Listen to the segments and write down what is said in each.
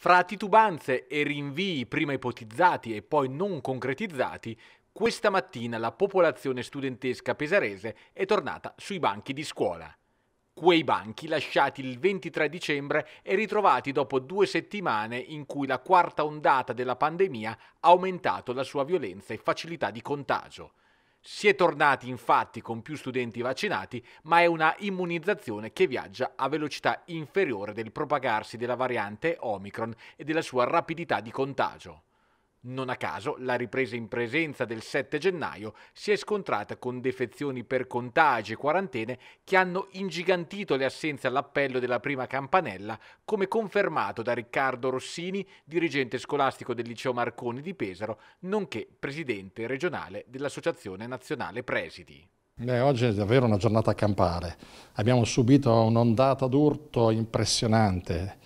Fra titubanze e rinvii prima ipotizzati e poi non concretizzati, questa mattina la popolazione studentesca pesarese è tornata sui banchi di scuola. Quei banchi lasciati il 23 dicembre e ritrovati dopo due settimane in cui la quarta ondata della pandemia ha aumentato la sua violenza e facilità di contagio. Si è tornati infatti con più studenti vaccinati, ma è una immunizzazione che viaggia a velocità inferiore del propagarsi della variante Omicron e della sua rapidità di contagio. Non a caso, la ripresa in presenza del 7 gennaio si è scontrata con defezioni per contagi e quarantene che hanno ingigantito le assenze all'appello della prima campanella, come confermato da Riccardo Rossini, dirigente scolastico del liceo Marconi di Pesaro, nonché presidente regionale dell'Associazione Nazionale Presidi. Beh, oggi è davvero una giornata a campare. Abbiamo subito un'ondata d'urto impressionante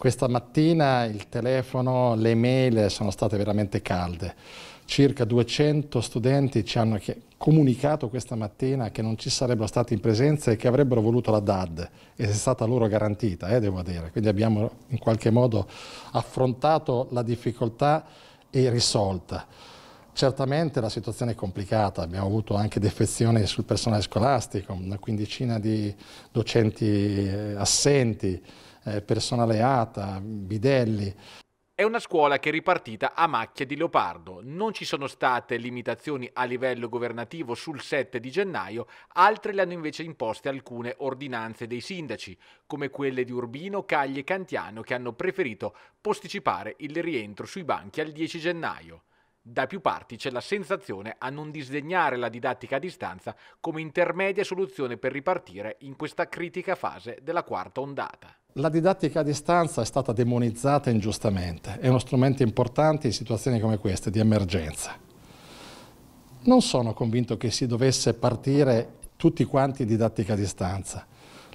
questa mattina il telefono, le mail sono state veramente calde. Circa 200 studenti ci hanno comunicato questa mattina che non ci sarebbero stati in presenza e che avrebbero voluto la DAD e è stata loro garantita, eh, devo dire. Quindi abbiamo in qualche modo affrontato la difficoltà e risolta. Certamente la situazione è complicata, abbiamo avuto anche defezioni sul personale scolastico, una quindicina di docenti eh, assenti, eh, persona leata, bidelli. È una scuola che è ripartita a macchia di leopardo. Non ci sono state limitazioni a livello governativo sul 7 di gennaio, altre le hanno invece imposte alcune ordinanze dei sindaci, come quelle di Urbino, Cagli e Cantiano, che hanno preferito posticipare il rientro sui banchi al 10 gennaio. Da più parti c'è la sensazione a non disdegnare la didattica a distanza come intermedia soluzione per ripartire in questa critica fase della quarta ondata. La didattica a distanza è stata demonizzata ingiustamente, è uno strumento importante in situazioni come queste, di emergenza. Non sono convinto che si dovesse partire tutti quanti didattica a distanza.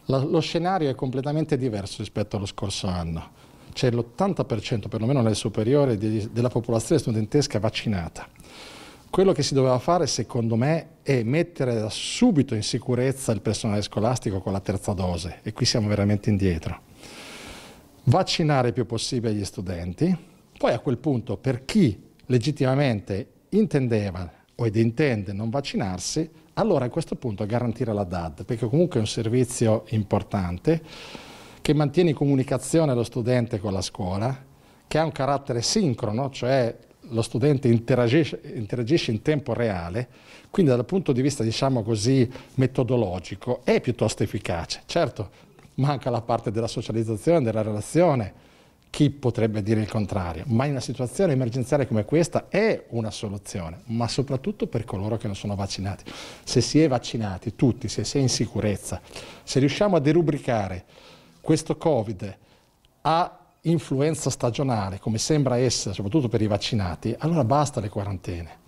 La, lo scenario è completamente diverso rispetto allo scorso anno. C'è l'80% perlomeno nel superiore, degli, della popolazione studentesca vaccinata. Quello che si doveva fare, secondo me, è mettere da subito in sicurezza il personale scolastico con la terza dose, e qui siamo veramente indietro. Vaccinare il più possibile gli studenti, poi a quel punto per chi legittimamente intendeva o ed intende non vaccinarsi, allora a questo punto garantire la DAD, perché comunque è un servizio importante che mantiene in comunicazione lo studente con la scuola, che ha un carattere sincrono, cioè lo studente interagisce, interagisce, in tempo reale, quindi dal punto di vista diciamo così, metodologico è piuttosto efficace. Certo, manca la parte della socializzazione, della relazione, chi potrebbe dire il contrario, ma in una situazione emergenziale come questa è una soluzione, ma soprattutto per coloro che non sono vaccinati. Se si è vaccinati tutti, se si è in sicurezza, se riusciamo a derubricare questo Covid a influenza stagionale, come sembra essere, soprattutto per i vaccinati, allora basta le quarantene.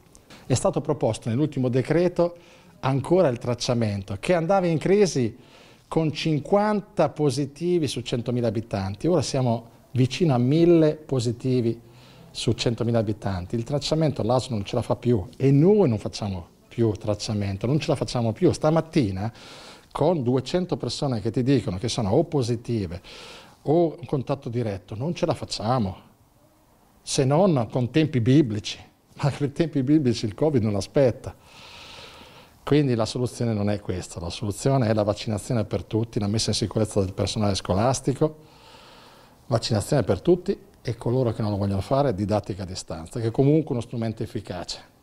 È stato proposto nell'ultimo decreto ancora il tracciamento, che andava in crisi con 50 positivi su 100.000 abitanti, ora siamo vicino a 1.000 positivi su 100.000 abitanti. Il tracciamento l'ASO non ce la fa più e noi non facciamo più tracciamento, non ce la facciamo più. Stamattina con 200 persone che ti dicono che sono o positive o un contatto diretto, non ce la facciamo, se non con tempi biblici, ma con tempi biblici il Covid non aspetta. Quindi la soluzione non è questa, la soluzione è la vaccinazione per tutti, la messa in sicurezza del personale scolastico, vaccinazione per tutti e coloro che non lo vogliono fare, didattica a distanza, che è comunque uno strumento efficace.